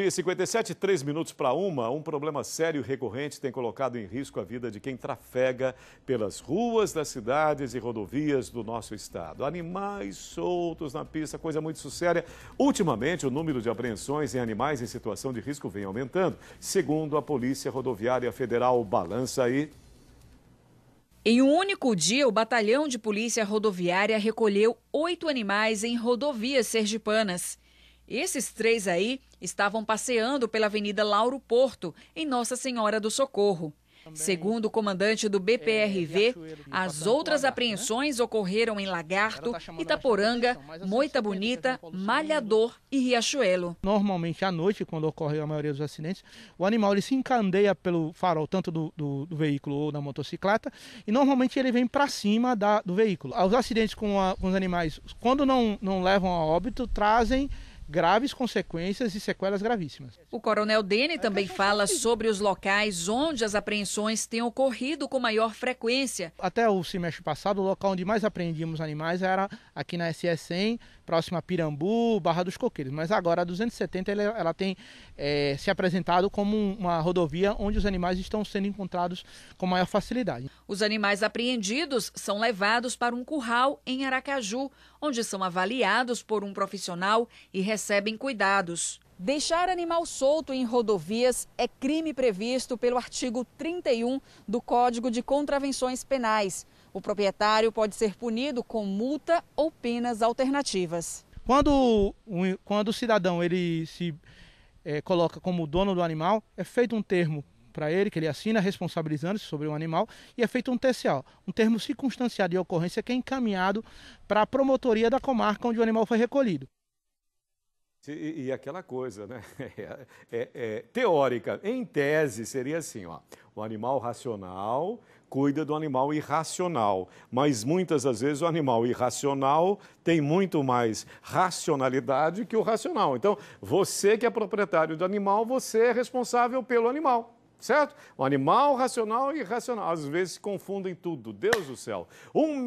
De 57, 3 minutos para uma, um problema sério e recorrente tem colocado em risco a vida de quem trafega pelas ruas das cidades e rodovias do nosso estado. Animais soltos na pista, coisa muito séria. Ultimamente, o número de apreensões em animais em situação de risco vem aumentando. Segundo a Polícia Rodoviária Federal, balança aí em um único dia, o Batalhão de Polícia Rodoviária recolheu oito animais em rodovias sergipanas. Esses três aí estavam passeando pela Avenida Lauro Porto, em Nossa Senhora do Socorro. Segundo o comandante do é, BPRV, as outras né? apreensões ocorreram em Lagarto, tá Itaporanga, assim, Moita Bonita, é Malhador e Riachuelo. Normalmente à noite, quando ocorre a maioria dos acidentes, o animal ele se encandeia pelo farol, tanto do, do, do veículo ou da motocicleta, e normalmente ele vem para cima da, do veículo. Os acidentes com, a, com os animais, quando não, não levam a óbito, trazem graves consequências e sequelas gravíssimas. O coronel Dene também fala sobre os locais onde as apreensões têm ocorrido com maior frequência. Até o semestre passado, o local onde mais apreendíamos animais era aqui na ss 100 próxima a Pirambu, Barra dos Coqueiros. Mas agora, a 270, ela, tem é, se apresentado como uma rodovia onde os animais estão sendo encontrados com maior facilidade. Os animais apreendidos são levados para um curral em Aracaju, onde são avaliados por um profissional e recebidos recebem cuidados. Deixar animal solto em rodovias é crime previsto pelo artigo 31 do Código de Contravenções Penais. O proprietário pode ser punido com multa ou penas alternativas. Quando, quando o cidadão ele se é, coloca como dono do animal, é feito um termo para ele, que ele assina responsabilizando-se sobre o animal, e é feito um TCO, um termo circunstanciado de ocorrência que é encaminhado para a promotoria da comarca onde o animal foi recolhido. E, e, aquela coisa, né? É, é, é, teórica, em tese, seria assim: ó, o animal racional cuida do animal irracional, mas muitas das vezes o animal irracional tem muito mais racionalidade que o racional. Então, você que é proprietário do animal, você é responsável pelo animal certo? O animal racional e irracional. Às vezes se confundem tudo. Deus do céu. Um